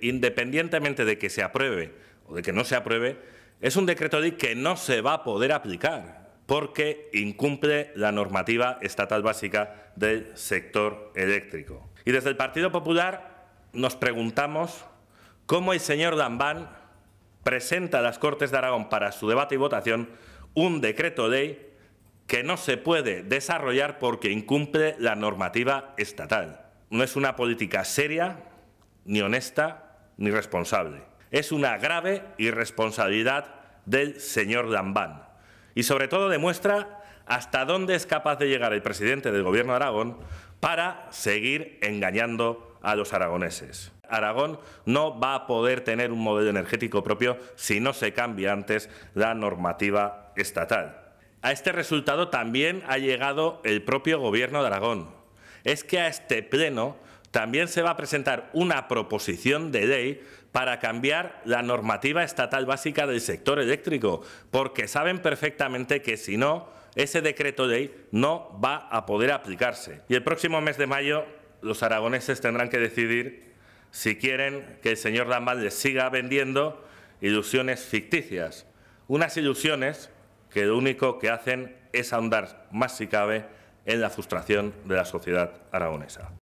Independientemente de que se apruebe o de que no se apruebe, es un decreto ley que no se va a poder aplicar porque incumple la normativa estatal básica del sector eléctrico. Y desde el Partido Popular nos preguntamos cómo el señor Lambán presenta a las Cortes de Aragón para su debate y votación un decreto ley que no se puede desarrollar porque incumple la normativa estatal. No es una política seria ni honesta ni responsable. Es una grave irresponsabilidad del señor Dambán. Y sobre todo demuestra hasta dónde es capaz de llegar el presidente del Gobierno de Aragón para seguir engañando a los aragoneses. Aragón no va a poder tener un modelo energético propio si no se cambia antes la normativa estatal. A este resultado también ha llegado el propio Gobierno de Aragón. Es que a este pleno también se va a presentar una proposición de ley para cambiar la normativa estatal básica del sector eléctrico, porque saben perfectamente que si no, ese decreto ley no va a poder aplicarse. Y el próximo mes de mayo los aragoneses tendrán que decidir si quieren que el señor Lambal les siga vendiendo ilusiones ficticias, unas ilusiones que lo único que hacen es ahondar más si cabe en la frustración de la sociedad aragonesa.